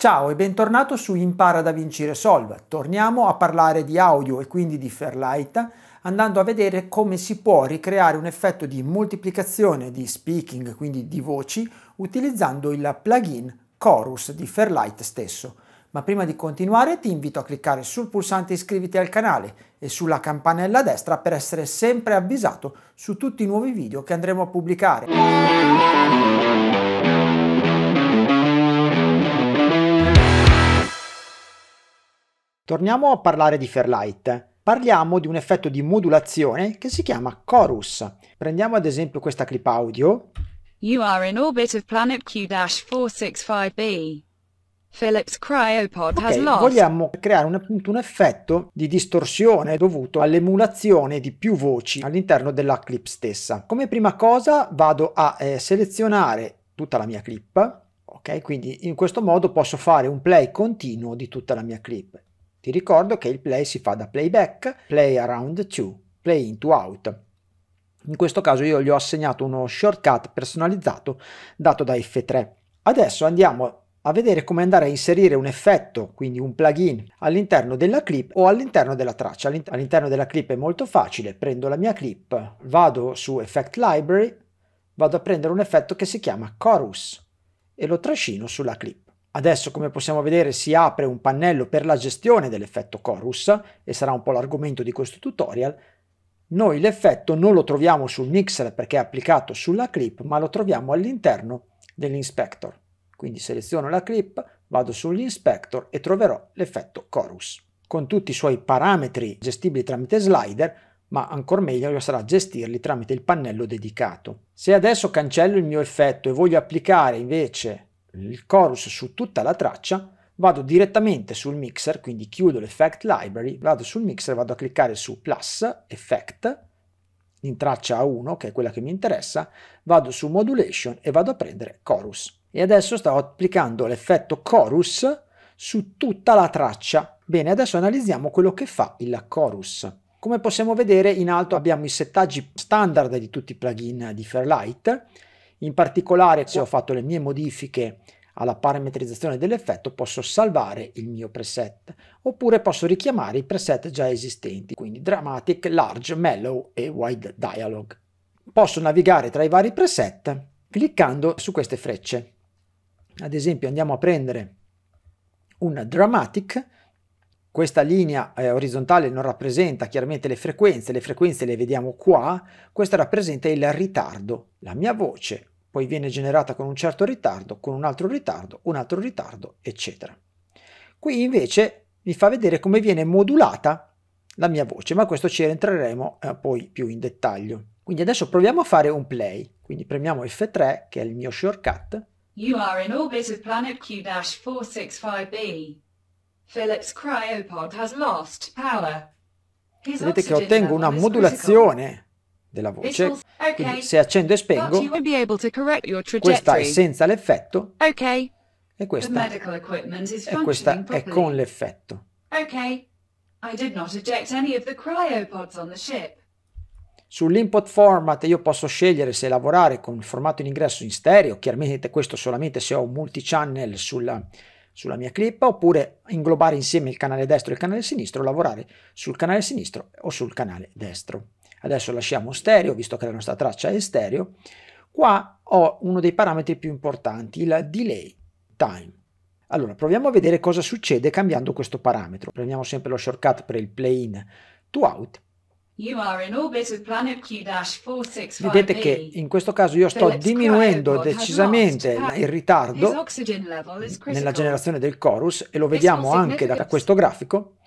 Ciao e bentornato su Impara da vincere Solve. Torniamo a parlare di audio e quindi di Fairlight andando a vedere come si può ricreare un effetto di moltiplicazione di speaking, quindi di voci, utilizzando il plugin Chorus di Fairlight stesso. Ma prima di continuare ti invito a cliccare sul pulsante iscriviti al canale e sulla campanella a destra per essere sempre avvisato su tutti i nuovi video che andremo a pubblicare. Torniamo a parlare di Fairlight. Parliamo di un effetto di modulazione che si chiama chorus. Prendiamo ad esempio questa clip audio. You are in orbit of planet Q-465b. Philips Cryopod okay, has lost. Vogliamo creare un, appunto, un effetto di distorsione dovuto all'emulazione di più voci all'interno della clip stessa. Come prima cosa vado a eh, selezionare tutta la mia clip. Ok, quindi in questo modo posso fare un play continuo di tutta la mia clip. Ti ricordo che il play si fa da playback, play around 2, play into out. In questo caso io gli ho assegnato uno shortcut personalizzato dato da F3. Adesso andiamo a vedere come andare a inserire un effetto, quindi un plugin, all'interno della clip o all'interno della traccia. All'interno della clip è molto facile, prendo la mia clip, vado su Effect Library, vado a prendere un effetto che si chiama Chorus e lo trascino sulla clip. Adesso come possiamo vedere si apre un pannello per la gestione dell'effetto chorus e sarà un po' l'argomento di questo tutorial. Noi l'effetto non lo troviamo sul mixer perché è applicato sulla clip ma lo troviamo all'interno dell'inspector. Quindi seleziono la clip, vado sull'inspector e troverò l'effetto chorus con tutti i suoi parametri gestibili tramite slider ma ancora meglio sarà gestirli tramite il pannello dedicato. Se adesso cancello il mio effetto e voglio applicare invece il chorus su tutta la traccia, vado direttamente sul mixer, quindi chiudo l'effect library, vado sul mixer, vado a cliccare su plus, effect, in traccia 1 che è quella che mi interessa, vado su modulation e vado a prendere chorus. E adesso sto applicando l'effetto chorus su tutta la traccia. Bene, adesso analizziamo quello che fa il chorus. Come possiamo vedere in alto abbiamo i settaggi standard di tutti i plugin di Fairlight, in particolare se ho fatto le mie modifiche alla parametrizzazione dell'effetto posso salvare il mio preset oppure posso richiamare i preset già esistenti, quindi Dramatic, Large, Mellow e Wide Dialog. Posso navigare tra i vari preset cliccando su queste frecce. Ad esempio andiamo a prendere un Dramatic, questa linea eh, orizzontale non rappresenta chiaramente le frequenze, le frequenze le vediamo qua, questa rappresenta il ritardo, la mia voce poi viene generata con un certo ritardo, con un altro ritardo, un altro ritardo, eccetera. Qui invece mi fa vedere come viene modulata la mia voce, ma questo ci entreremo eh, poi più in dettaglio. Quindi adesso proviamo a fare un play, quindi premiamo F3 che è il mio shortcut. You are in orbit of planet Q-465b. Philips cryopod has lost power. Vedete che ottengo una modulazione della voce. Quindi se accendo e spengo, questa è senza l'effetto e questa, e questa è con l'effetto. Sull'input format io posso scegliere se lavorare con il formato in ingresso in stereo, chiaramente questo solamente se ho un multichannel sulla, sulla mia clip, oppure inglobare insieme il canale destro e il canale sinistro, lavorare sul canale sinistro o sul canale destro. Adesso lasciamo stereo, visto che la nostra traccia è stereo. Qua ho uno dei parametri più importanti, il delay time. Allora, proviamo a vedere cosa succede cambiando questo parametro. Prendiamo sempre lo shortcut per il play in to out. Vedete che in questo caso io sto diminuendo decisamente il ritardo nella generazione del chorus e lo vediamo anche da questo grafico.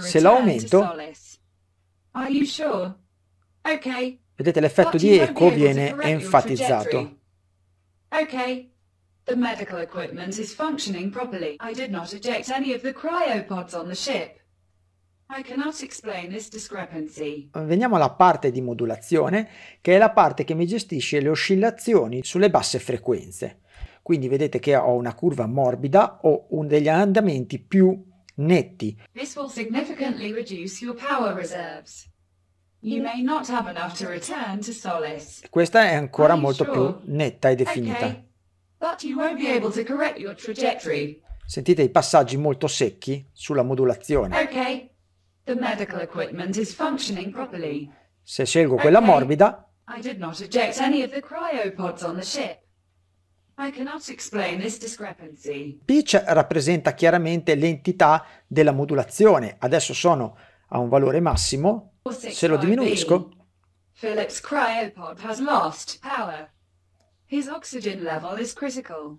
Se lo aumento Sure? Okay. Vedete l'effetto di eco viene enfatizzato. Okay. The medical equipment is functioning properly. I did not eject any of the cryopods on the ship. I cannot explain this discrepancy. Eh, veniamo alla parte di modulazione, che è la parte che mi gestisce le oscillazioni sulle basse frequenze. Quindi vedete che ho una curva morbida, o degli andamenti più netti. This will significantly reduce your power reserves. You may not have enough to return to Solace. Questa è ancora molto sure? più netta e definita. Okay. But you won't be able to correct your trajectory. Sentite i passaggi molto secchi sulla modulazione. Okay. The medical equipment is functioning properly. Se scelgo quella okay. morbida, I did not eject any of the cryopods on the ship. Pitch rappresenta chiaramente l'entità della modulazione. Adesso sono a un valore massimo. Se lo diminuisco... Philip's cryopod has lost power. His oxygen level is critical.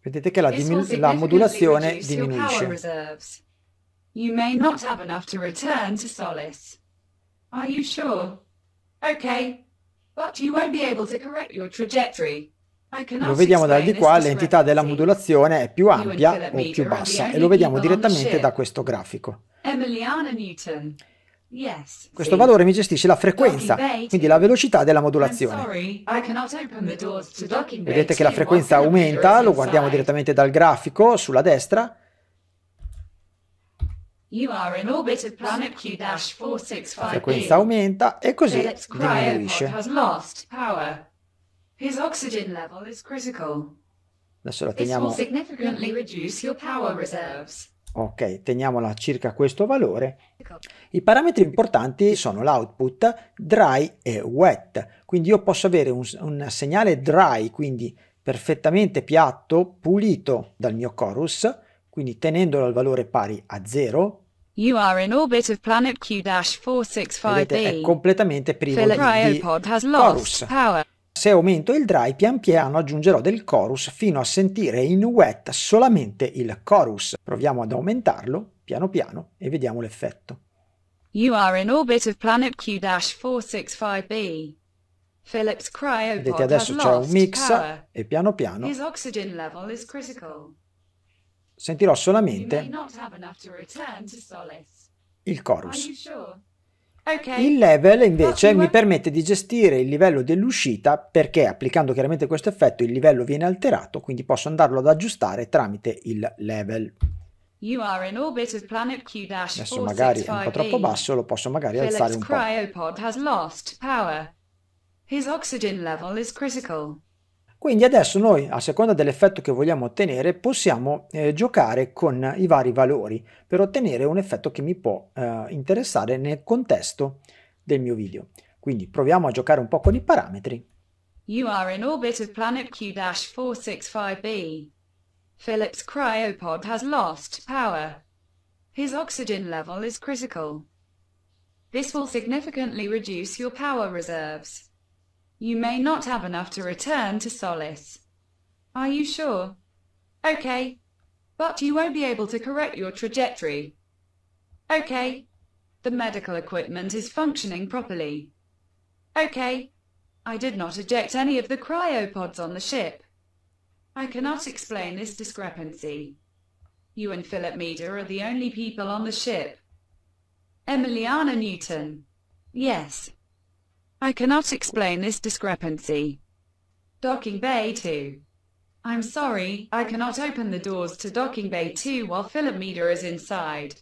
Vedete che la, la modulazione diminuisce. You may not have enough to return to Solace. Are you sure? Okay, but you won't be able to correct your trajectory. Lo vediamo dal di qua, l'entità della modulazione è più ampia o più bassa e lo vediamo direttamente da questo grafico. Questo valore mi gestisce la frequenza, quindi la velocità della modulazione. Vedete che la frequenza aumenta, lo guardiamo direttamente dal grafico sulla destra. La frequenza aumenta e così diminuisce. His oxygen level is critical. Adesso la teniamo. Ok, teniamola a circa questo valore. I parametri importanti sono l'output dry e wet, quindi io posso avere un, un segnale dry, quindi perfettamente piatto, pulito dal mio chorus, quindi tenendolo al valore pari a 0. You are in orbit of planet Q-465b. Vedete, è completamente privo Philip di chorus. Power. Se aumento il dry, pian piano aggiungerò del chorus fino a sentire in wet solamente il chorus. Proviamo ad aumentarlo piano piano e vediamo l'effetto. You are in orbit of planet Q-465b. Philips cryopod Vedete adesso c'è un mix power. e piano piano sentirò solamente to to il chorus. Il level invece mi permette di gestire il livello dell'uscita perché applicando chiaramente questo effetto il livello viene alterato, quindi posso andarlo ad aggiustare tramite il level. Adesso magari è un po' troppo basso, lo posso magari alzare un po'. Quindi adesso noi, a seconda dell'effetto che vogliamo ottenere, possiamo eh, giocare con i vari valori per ottenere un effetto che mi può eh, interessare nel contesto del mio video. Quindi proviamo a giocare un po' con i parametri. You are in orbit of planet Q-465b. Philip's cryopod has lost power. His oxygen level is critical. This will significantly reduce your power reserves. You may not have enough to return to Solace. Are you sure? Okay. But you won't be able to correct your trajectory. Okay. The medical equipment is functioning properly. Okay. I did not eject any of the cryopods on the ship. I cannot explain this discrepancy. You and Philip Meader are the only people on the ship. Emiliana Newton. Yes. I cannot explain this discrepancy. Docking Bay 2. I'm sorry, I cannot open the doors to Docking Bay 2 while Philip Meter is inside.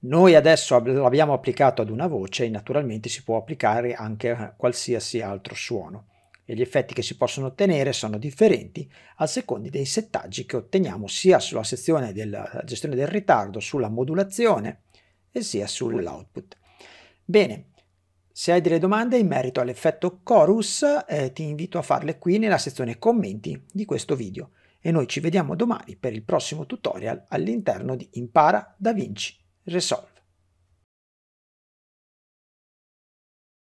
Noi adesso l'abbiamo applicato ad una voce e naturalmente si può applicare anche a qualsiasi altro suono e gli effetti che si possono ottenere sono differenti a seconda dei settaggi che otteniamo sia sulla sezione della gestione del ritardo, sulla modulazione e sia sull'output. Bene, se hai delle domande in merito all'effetto chorus, eh, ti invito a farle qui nella sezione commenti di questo video e noi ci vediamo domani per il prossimo tutorial all'interno di Impara Da Vinci Resolve.